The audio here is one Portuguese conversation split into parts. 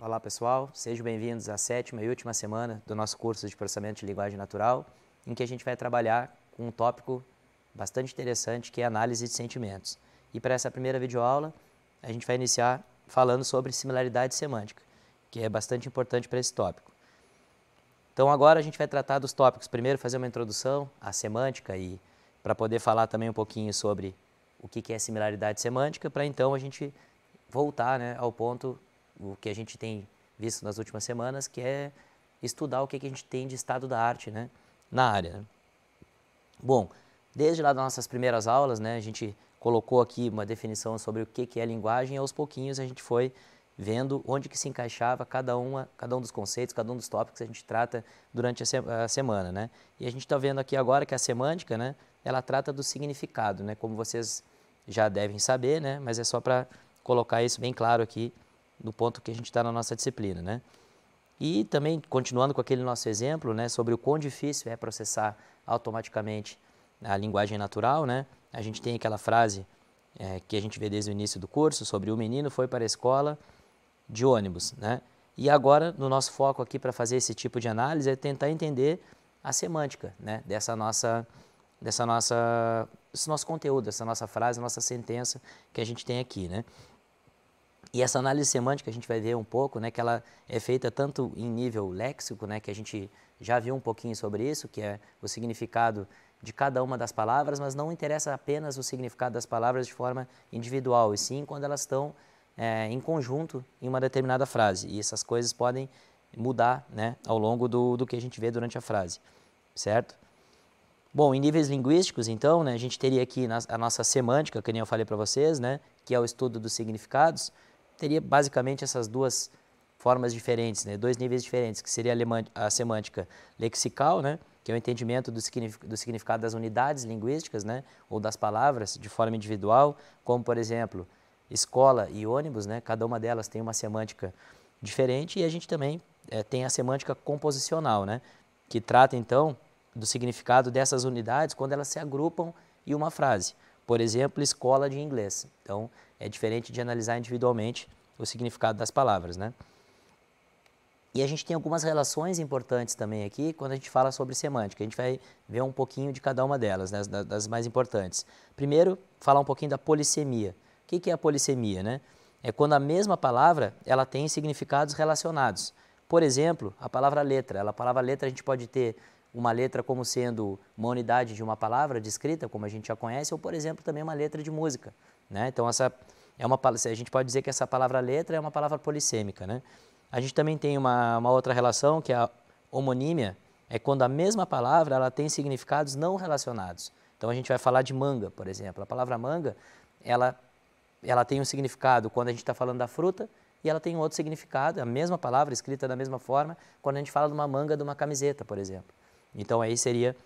Olá pessoal, sejam bem-vindos à sétima e última semana do nosso curso de processamento de linguagem natural, em que a gente vai trabalhar com um tópico bastante interessante que é análise de sentimentos. E para essa primeira videoaula, a gente vai iniciar falando sobre similaridade semântica, que é bastante importante para esse tópico. Então agora a gente vai tratar dos tópicos, primeiro fazer uma introdução à semântica e para poder falar também um pouquinho sobre o que, que é similaridade semântica, para então a gente voltar né, ao ponto o que a gente tem visto nas últimas semanas, que é estudar o que, que a gente tem de estado da arte né, na área. Né. Bom, desde lá das nossas primeiras aulas, né, a gente colocou aqui uma definição sobre o que, que é linguagem e aos pouquinhos a gente foi vendo onde que se encaixava cada, uma, cada um dos conceitos, cada um dos tópicos que a gente trata durante a, se a semana. Né? E a gente está vendo aqui agora que a semântica, né, ela trata do significado, né? Como vocês já devem saber, né? Mas é só para colocar isso bem claro aqui no ponto que a gente está na nossa disciplina, né? E também, continuando com aquele nosso exemplo, né, sobre o quão difícil é processar automaticamente a linguagem natural, né? A gente tem aquela frase é, que a gente vê desde o início do curso sobre o menino foi para a escola de ônibus, né? E agora, no nosso foco aqui para fazer esse tipo de análise é tentar entender a semântica, né, dessa nossa dessa nossa, esse nosso conteúdo, essa nossa frase, nossa sentença que a gente tem aqui, né? E essa análise semântica a gente vai ver um pouco, né, que ela é feita tanto em nível léxico, né, que a gente já viu um pouquinho sobre isso, que é o significado de cada uma das palavras, mas não interessa apenas o significado das palavras de forma individual, e sim quando elas estão é, em conjunto em uma determinada frase. E essas coisas podem mudar né, ao longo do, do que a gente vê durante a frase, certo? Bom, em níveis linguísticos, então, né, a gente teria aqui a nossa semântica, que nem eu falei para vocês, né, que é o estudo dos significados, teria basicamente essas duas formas diferentes, né, dois níveis diferentes, que seria a, semântica lexical, né, que é o entendimento do, significado das unidades linguísticas, né, ou das palavras de forma individual, como, por exemplo, escola e ônibus, né, cada uma delas tem uma semântica diferente, e a gente também é, tem a semântica composicional, né, que trata, então, do significado dessas unidades quando elas se agrupam em uma frase. Por exemplo, escola de inglês. Então, é diferente de analisar individualmente o significado das palavras, né? E a gente tem algumas relações importantes também aqui quando a gente fala sobre semântica. A gente vai ver um pouquinho de cada uma delas, né, das, das mais importantes. Primeiro, falar um pouquinho da polissemia. O que, que é a polissemia, né? É quando a mesma palavra ela tem significados relacionados. Por exemplo, a palavra letra. A palavra letra a gente pode ter uma letra como sendo uma unidade de uma palavra descrita como a gente já conhece, ou, por exemplo, também uma letra de música. Né? Então, essa é uma, a gente pode dizer que essa palavra letra é uma palavra polissêmica. Né? A gente também tem uma, uma outra relação, que é a homonímia, é quando a mesma palavra ela tem significados não relacionados. Então, a gente vai falar de manga, por exemplo. A palavra manga, ela, ela tem um significado quando a gente está falando da fruta, e ela tem outro significado, a mesma palavra escrita da mesma forma, quando a gente fala de uma manga de uma camiseta, por exemplo. Então aí seria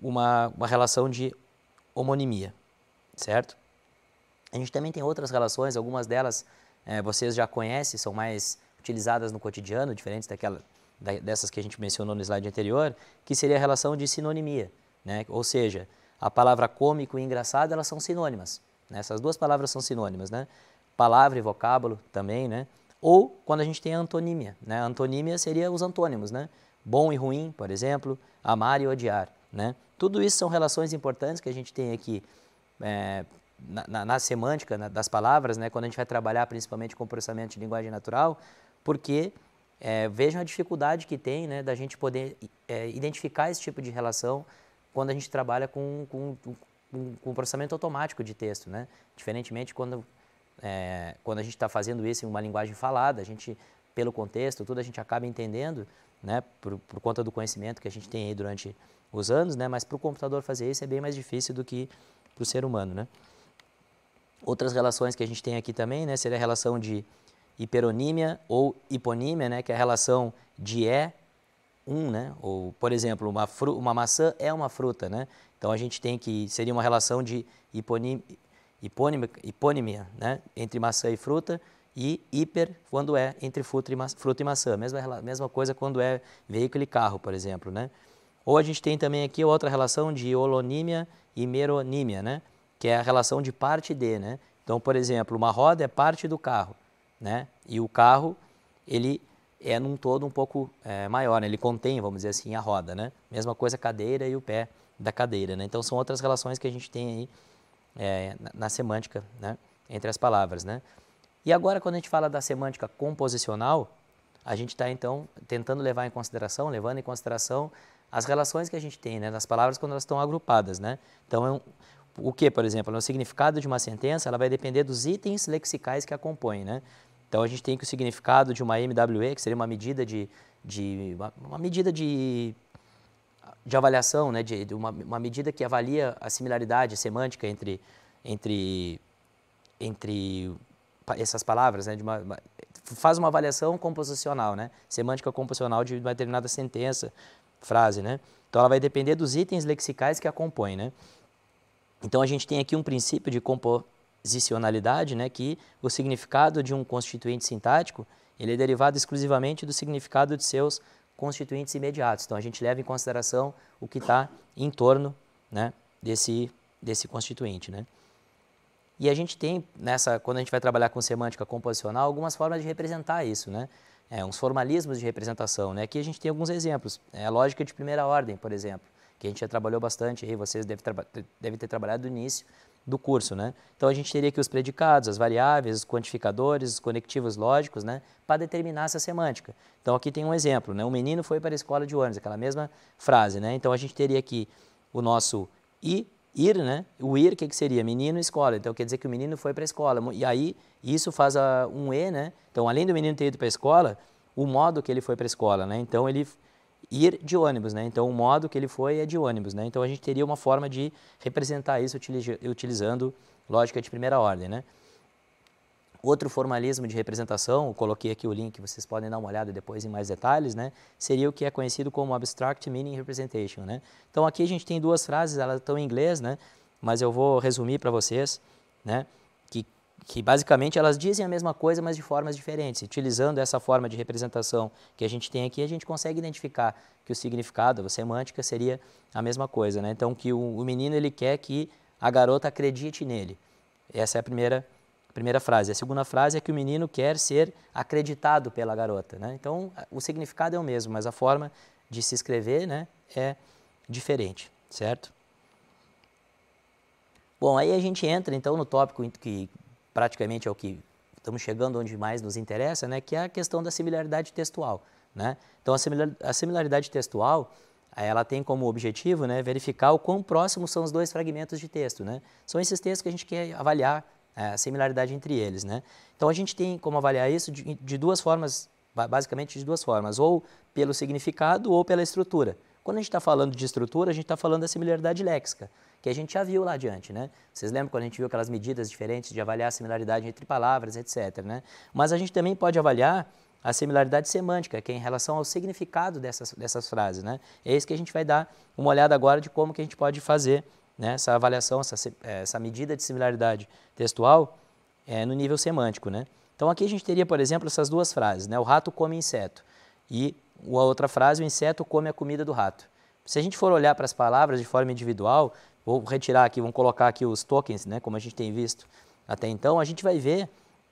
uma, uma relação de homonimia, certo? A gente também tem outras relações, algumas delas é, vocês já conhecem, são mais utilizadas no cotidiano, diferentes daquela, da, dessas que a gente mencionou no slide anterior, que seria a relação de sinonimia, né? ou seja, a palavra cômico e engraçado elas são sinônimas. Né? Essas duas palavras são sinônimas, né? palavra e vocábulo também, né? ou quando a gente tem antonímia. Né? antonímia seria os antônimos, né? bom e ruim, por exemplo, amar e odiar. Né? Tudo isso são relações importantes que a gente tem aqui é, na, na, na, semântica na, das palavras, né? quando a gente vai trabalhar principalmente com processamento de linguagem natural, porque é, vejam a dificuldade que tem né, da gente poder é, identificar esse tipo de relação quando a gente trabalha com, com, com, com processamento automático de texto. Né? Diferentemente quando, é, quando a gente está fazendo isso em uma linguagem falada, a gente, pelo contexto, tudo a gente acaba entendendo né, por, por conta do conhecimento que a gente tem aí durante os anos, né, mas para o computador fazer isso é bem mais difícil do que para o ser humano. Né. Outras relações que a gente tem aqui também né, seria a relação de hiperonímia ou hiponímia, né, que é a relação de é um, né, ou por exemplo, uma, fru uma maçã é uma fruta. Né, então a gente tem que, seria uma relação de hiponímia, né, entre maçã e fruta, e hiper quando é entre fruta e maçã, Mesma, mesma coisa quando é veículo e carro, por exemplo, né? Ou a gente tem também aqui outra relação de holonímia e meronímia, né? Que é a relação de parte de, né? Então, por exemplo, uma roda é parte do carro, né? E o carro, ele é num todo um pouco é, maior, né? ele contém, vamos dizer assim, a roda, né? Mesma coisa a cadeira e o pé da cadeira, né? Então, são outras relações que a gente tem aí é, na, na semântica, né? Entre as palavras, né? E agora, quando a gente fala da semântica composicional, a gente está então tentando levar em consideração, levando em consideração as relações que a gente tem, né, das palavras quando elas estão agrupadas, né? Então, é um, o que, por exemplo, o significado de uma sentença, ela vai depender dos itens lexicais que a compõem, né? Então, a gente tem que o significado de uma MWE, que seria uma medida de, de uma, uma medida de, de avaliação, né, de, de uma, uma medida que avalia a similaridade semântica entre entre entre essas palavras, né, de uma, uma, faz uma avaliação composicional, né, semântica composicional de uma determinada sentença, frase, né. Então ela vai depender dos itens lexicais que a compõem, né. Então a gente tem aqui um princípio de composicionalidade, né, que o significado de um constituinte sintático ele é derivado exclusivamente do significado de seus constituintes imediatos. Então a gente leva em consideração o que está em torno, né, desse desse constituinte, né. E a gente tem, nessa, quando a gente vai trabalhar com semântica composicional, algumas formas de representar isso, né? É, uns formalismos de representação, né? Aqui a gente tem alguns exemplos. É a lógica de primeira ordem, por exemplo, que a gente já trabalhou bastante, aí vocês devem, devem ter trabalhado no início do curso, né? Então a gente teria aqui os predicados, as variáveis, os quantificadores, os conectivos lógicos, né? Para determinar essa semântica. Então aqui tem um exemplo, né? O menino foi para a escola de ônibus, aquela mesma frase, né? Então a gente teria aqui o nosso i ir, né? O ir, o que, que seria? Menino, escola. Então, quer dizer que o menino foi para a escola. E aí, isso faz a, um E, né? Então, além do menino ter ido para a escola, o modo que ele foi para a escola, né? Então, ele ir de ônibus, né? Então, o modo que ele foi é de ônibus, né? Então, a gente teria uma forma de representar isso utilizando lógica de primeira ordem, né? Outro formalismo de representação, coloquei aqui o link, vocês podem dar uma olhada depois em mais detalhes, né? Seria o que é conhecido como abstract meaning representation, né? Então aqui a gente tem duas frases, elas estão em inglês, né? Mas eu vou resumir para vocês, né? Que, que basicamente elas dizem a mesma coisa, mas de formas diferentes. Utilizando essa forma de representação que a gente tem aqui, a gente consegue identificar que o significado, a semântica, seria a mesma coisa, né? Então que o, o menino ele quer que a garota acredite nele. Essa é a primeira Primeira frase. A segunda frase é que o menino quer ser acreditado pela garota. Né? Então, o significado é o mesmo, mas a forma de se escrever né, é diferente, certo? Bom, aí a gente entra então no tópico que praticamente é o que estamos chegando onde mais nos interessa, né, que é a questão da similaridade textual. Né? Então, a similaridade textual ela tem como objetivo né, verificar o quão próximos são os dois fragmentos de texto. Né? São esses textos que a gente quer avaliar é, similaridade entre eles. Né? Então a gente tem como avaliar isso de, de duas formas, basicamente de duas formas, ou pelo significado ou pela estrutura. Quando a gente está falando de estrutura, a gente está falando da similaridade léxica, que a gente já viu lá adiante, né? Vocês lembram quando a gente viu aquelas medidas diferentes de avaliar a similaridade entre palavras, etc, né? Mas a gente também pode avaliar a similaridade semântica, que é em relação ao significado dessas, dessas frases, né? É isso que a gente vai dar uma olhada agora de como que a gente pode fazer né, essa avaliação, essa, eh, essa medida de similaridade textual é, no nível semântico. Né? Então aqui a gente teria, por exemplo, essas duas frases, né? o rato come inseto e a outra frase, o inseto come a comida do rato. Se a gente for olhar para as palavras de forma individual, vou retirar aqui, vamos colocar aqui os tokens, né, como a gente tem visto até então, a gente vai ver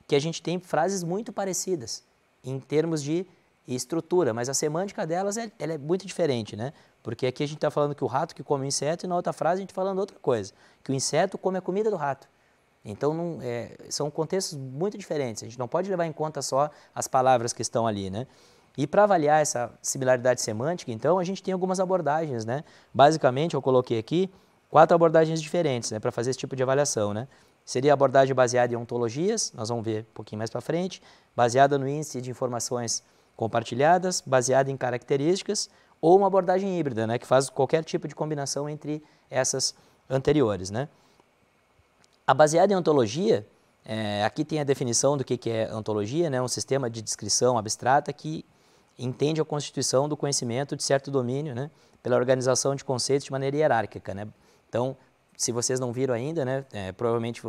que a gente tem frases muito parecidas em termos de estrutura, mas a semântica delas é, é muito diferente. Né? Porque aqui a gente está falando que o rato que come o inseto e na outra frase a gente está falando outra coisa, que o inseto come a comida do rato. Então não, é, são contextos muito diferentes. A gente não pode levar em conta só as palavras que estão ali, né? E para avaliar essa similaridade semântica, então a gente tem algumas abordagens, né? Basicamente eu coloquei aqui quatro abordagens diferentes, né, para fazer esse tipo de avaliação, né? Seria a abordagem baseada em ontologias, nós vamos ver um pouquinho mais para frente, baseada no índice de informações compartilhadas, baseada em características, ou uma abordagem híbrida, né, que faz qualquer tipo de combinação entre essas anteriores. Né. A baseada em ontologia, é, aqui tem a definição do que, que é ontologia, né, um sistema de descrição abstrata que entende a constituição do conhecimento de certo domínio né, pela organização de conceitos de maneira hierárquica. Né. Então, se vocês não viram ainda, né, é, provavelmente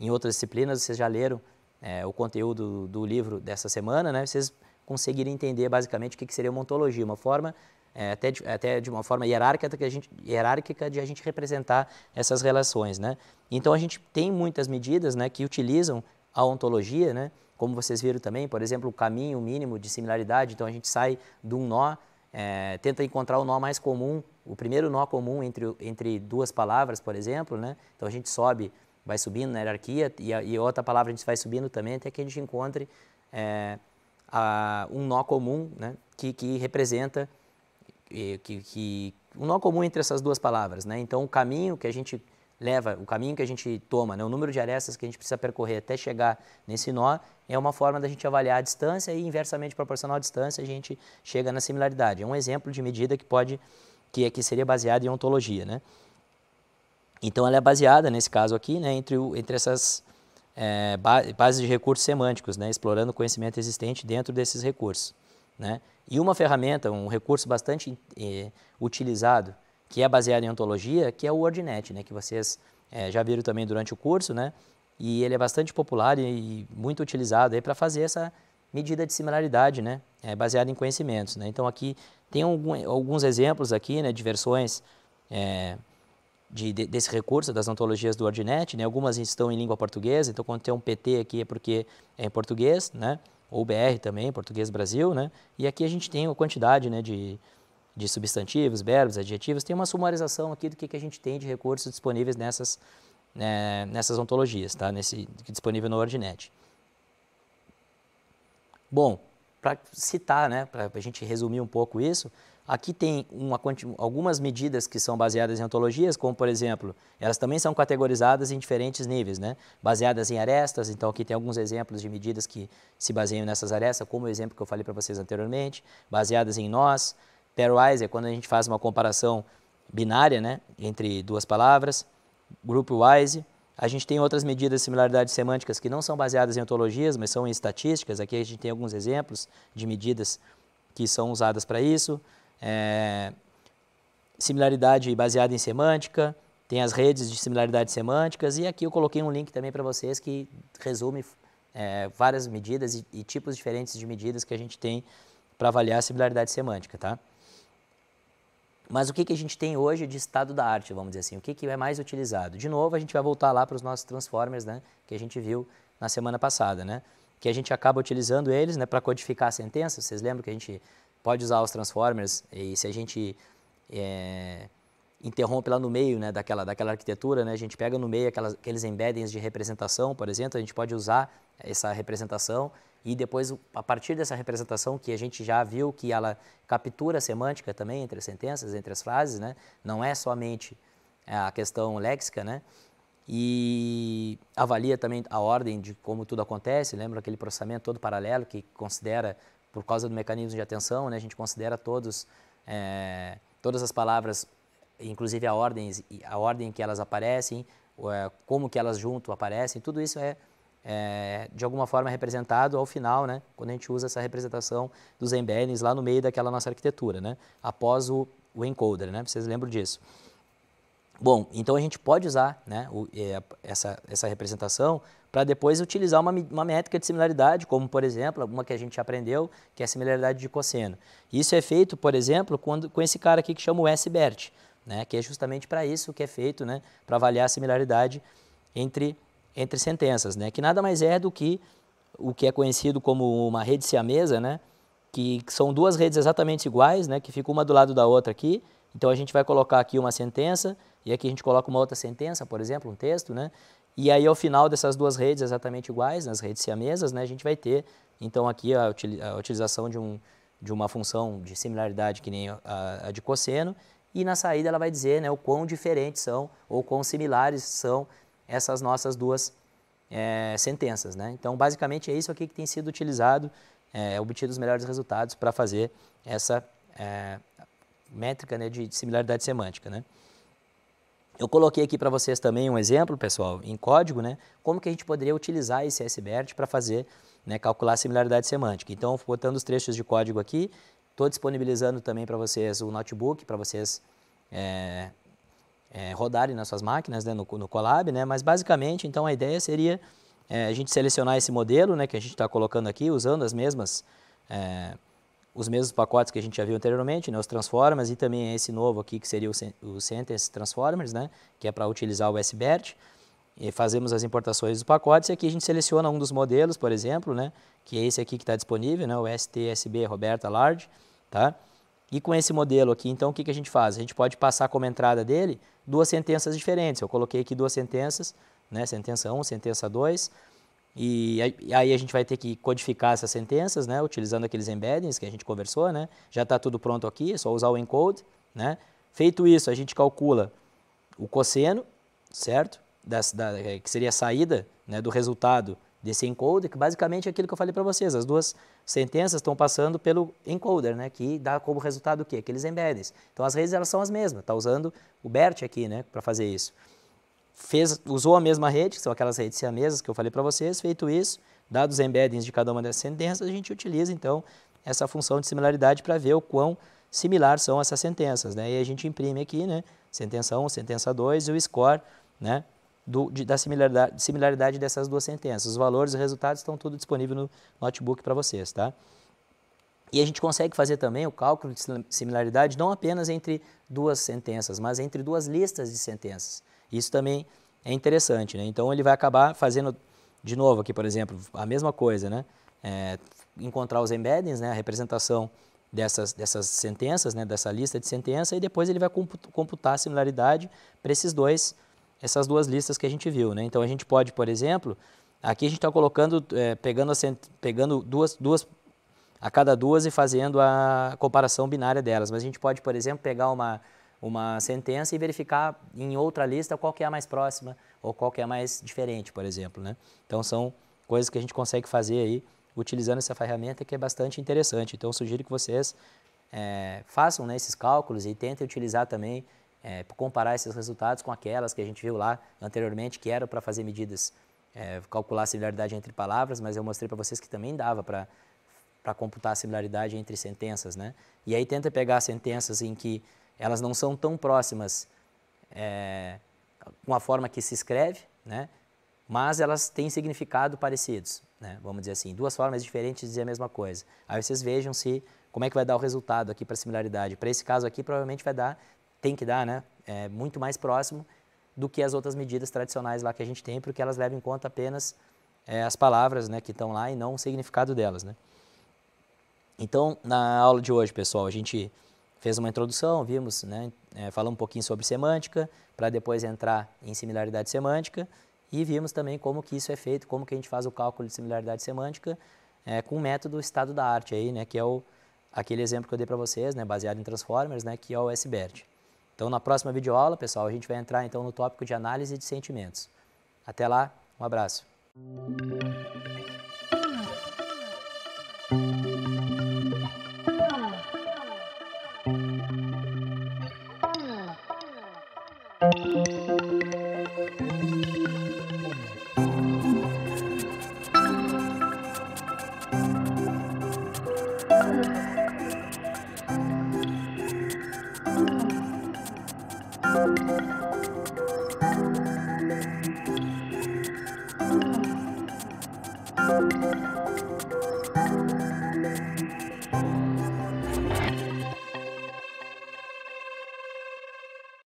em outras disciplinas vocês já leram é, o conteúdo do livro dessa semana, né, vocês conseguirem entender basicamente o que, que seria uma ontologia, uma forma é, até, de, até de uma forma hierárquica, que a gente, hierárquica de a gente representar essas relações. Né? Então, a gente tem muitas medidas né, que utilizam a ontologia, né? como vocês viram também, por exemplo, o caminho mínimo de similaridade, então a gente sai de um nó, é, tenta encontrar o nó mais comum, o primeiro nó comum entre, entre duas palavras, por exemplo, né? então a gente sobe, vai subindo na hierarquia, e, a, e outra palavra a gente vai subindo também, até que a gente encontre é, a, um nó comum né? que, que representa que, que o nó comum entre essas duas palavras, né? Então, o caminho que a gente leva, o caminho que a gente toma, né? o número de arestas que a gente precisa percorrer até chegar nesse nó, é uma forma da gente avaliar a distância e inversamente proporcional à distância a gente chega na similaridade. É um exemplo de medida que pode, que aqui é, seria baseada em ontologia, né? Então ela é baseada, nesse caso aqui, né, entre, o, entre essas é, bases de recursos semânticos, né, explorando o conhecimento existente dentro desses recursos, né? E uma ferramenta, um recurso bastante eh, utilizado, que é baseado em ontologia, que é o WordNet, né, que vocês eh, já viram também durante o curso, né? E ele é bastante popular e, muito utilizado para fazer essa medida de similaridade, né, é, baseada em conhecimentos, né? Então aqui tem algum, alguns exemplos aqui, né, de versões eh, de, de, desse recurso das antologias do WordNet, né? Algumas estão em língua portuguesa, então quando tem um PT aqui é porque é em português, né? ou BR também, português Brasil, né? E aqui a gente tem uma quantidade, né, de, de substantivos, verbos, adjetivos, tem uma sumarização aqui do que, que a gente tem de recursos disponíveis nessas, né, nessas ontologias, tá? Nesse, disponível no Ordinet. Bom, para citar, né, para a gente resumir um pouco isso, Aqui tem uma, algumas medidas que são baseadas em ontologias, como por exemplo, elas também são categorizadas em diferentes níveis, né? baseadas em arestas, então aqui tem alguns exemplos de medidas que se baseiam nessas arestas, como o exemplo que eu falei para vocês anteriormente, baseadas em nós, pairwise é quando a gente faz uma comparação binária né? entre duas palavras, groupwise, a gente tem outras medidas de similaridade semânticas que não são baseadas em ontologias, mas são em estatísticas, aqui a gente tem alguns exemplos de medidas que são usadas para isso. É, similaridade baseada em semântica, tem as redes de similaridades semânticas, e aqui eu coloquei um link também para vocês que resume é, várias medidas e, e, tipos diferentes de medidas que a gente tem para avaliar a similaridade semântica, tá? Mas o que, que a gente tem hoje de estado da arte, vamos dizer assim, o que, que é mais utilizado? De novo, a gente vai voltar lá para os nossos transformers, né, que a gente viu na semana passada, né? Que a gente acaba utilizando eles, né, para codificar a sentença, vocês lembram que a gente pode usar os Transformers e se a gente é, interrompe lá no meio né, daquela, daquela arquitetura, né, a gente pega no meio aquelas, aqueles embeddings de representação, por exemplo, a gente pode usar essa representação e depois, a partir dessa representação que a gente já viu que ela captura a semântica também entre as sentenças, entre as frases, né? não é somente a questão léxica, né? e avalia também a ordem de como tudo acontece, lembra aquele processamento todo paralelo que considera por causa do mecanismo de atenção, né, a gente considera todos, é, todas as palavras, inclusive a ordem, a ordem que elas aparecem, é, como que elas junto aparecem, tudo isso é, é, de alguma forma representado ao final, né, quando a gente usa essa representação dos embeddings lá no meio daquela nossa arquitetura, né, após o, o encoder, né, vocês lembram disso. Bom, então a gente pode usar né, o, é, essa, essa representação para depois utilizar uma, uma métrica de similaridade, como por exemplo, alguma que a gente aprendeu, que é a similaridade de cosseno. Isso é feito, por exemplo, quando, com esse cara aqui que chama o SBERT, né, que é justamente para isso que é feito, né, para avaliar a similaridade entre, entre sentenças, né, que nada mais é do que o que é conhecido como uma rede siamesa, né, que, que são duas redes exatamente iguais, né, que ficam uma do lado da outra aqui, então a gente vai colocar aqui uma sentença e aqui a gente coloca uma outra sentença, por exemplo, um texto, né? E aí, ao final dessas duas redes exatamente iguais, nas redes siamesas, né, a gente vai ter, então, aqui a, a utilização de, um, de uma função de similaridade que nem a, a de cosseno, e na saída ela vai dizer né, o quão diferentes são ou quão similares são essas nossas duas é, sentenças. Né? Então, basicamente, é isso aqui que tem sido utilizado, é, obtido os melhores resultados para fazer essa é, métrica né, de similaridade semântica. Né? Eu coloquei aqui para vocês também um exemplo, pessoal, em código, né? Como que a gente poderia utilizar esse SBERT para fazer, né, calcular a similaridade semântica. Então, botando os trechos de código aqui, estou disponibilizando também para vocês o notebook, para vocês é, é, rodarem nas suas máquinas, né, no, no Colab, né? Mas, basicamente, então, a ideia seria é, a gente selecionar esse modelo, né, que a gente está colocando aqui, usando as mesmas... É, os mesmos pacotes que a gente já viu anteriormente, né, os Transformers e também esse novo aqui que seria o, o Sentence Transformers, né, que é para utilizar o SBERT. E fazemos as importações dos pacotes e aqui a gente seleciona um dos modelos, por exemplo, né, que é esse aqui que está disponível, né, o STSB Roberta Large. Tá? E com esse modelo aqui, então, o que, que a gente faz? A gente pode passar como entrada dele duas sentenças diferentes. Eu coloquei aqui duas sentenças, né, sentença 1, sentença 2, e aí a gente vai ter que codificar essas sentenças, né, utilizando aqueles embeddings que a gente conversou, né? Já está tudo pronto aqui, é só usar o encode, né? Feito isso, a gente calcula o cosseno, certo? Da, da, é, que seria a saída né, do resultado desse encoder, que basicamente é aquilo que eu falei para vocês, as duas sentenças estão passando pelo encoder, né, que dá como resultado o quê? Aqueles embeddings. Então as redes elas são as mesmas, está usando o BERT aqui né, para fazer isso fez, usou a mesma rede, que são aquelas redes siamesas que eu falei para vocês, feito isso, dados embeddings de cada uma dessas sentenças, a gente utiliza então essa função de similaridade para ver o quão similar são essas sentenças. Né? E a gente imprime aqui, né, sentença 1, sentença 2 e o score né, do, de, da similaridade, similaridade dessas duas sentenças. Os valores e resultados estão tudo disponível no notebook para vocês. Tá? E a gente consegue fazer também o cálculo de similaridade não apenas entre duas sentenças, mas entre duas listas de sentenças. Isso também é interessante, né? Então ele vai acabar fazendo, de novo aqui, por exemplo, a mesma coisa, né? É, encontrar os embeddings, né? A representação dessas, dessas sentenças, né? Dessa lista de sentença e depois ele vai computar a similaridade para esses dois, essas duas listas que a gente viu, né? Então a gente pode, por exemplo, aqui a gente está colocando, é, pegando, a, pegando duas, duas a cada duas e fazendo a comparação binária delas. Mas a gente pode, por exemplo, pegar uma uma sentença e verificar em outra lista qual que é a mais próxima ou qual que é a mais diferente, por exemplo. Né? Então são coisas que a gente consegue fazer aí utilizando essa ferramenta que é bastante interessante. Então sugiro que vocês é, façam né, esses cálculos e tentem utilizar também, é, comparar esses resultados com aquelas que a gente viu lá anteriormente, que eram para fazer medidas, é, calcular a similaridade entre palavras, mas eu mostrei para vocês que também dava para para computar a similaridade entre sentenças, né? E aí tenta pegar sentenças em que elas não são tão próximas é, com a forma que se escreve, né? mas elas têm significado parecidos, né? vamos dizer assim, duas formas diferentes de dizer a mesma coisa. Aí vocês vejam se como é que vai dar o resultado aqui para similaridade. Para esse caso aqui, provavelmente vai dar, tem que dar, né? É, muito mais próximo do que as outras medidas tradicionais lá que a gente tem, porque elas levam em conta apenas é, as palavras né, que estão lá e não o significado delas. Né? Então, na aula de hoje, pessoal, a gente fez uma introdução, vimos, né, é, um pouquinho sobre semântica, para depois entrar em similaridade semântica, e vimos também como que isso é feito, como que a gente faz o cálculo de similaridade semântica é, com o método estado da arte, aí, né, que é o, aquele exemplo que eu dei para vocês, né, baseado em Transformers, né, que é o SBERT. Então, na próxima videoaula, pessoal, a gente vai entrar então no tópico de análise de sentimentos. Até lá, um abraço. Música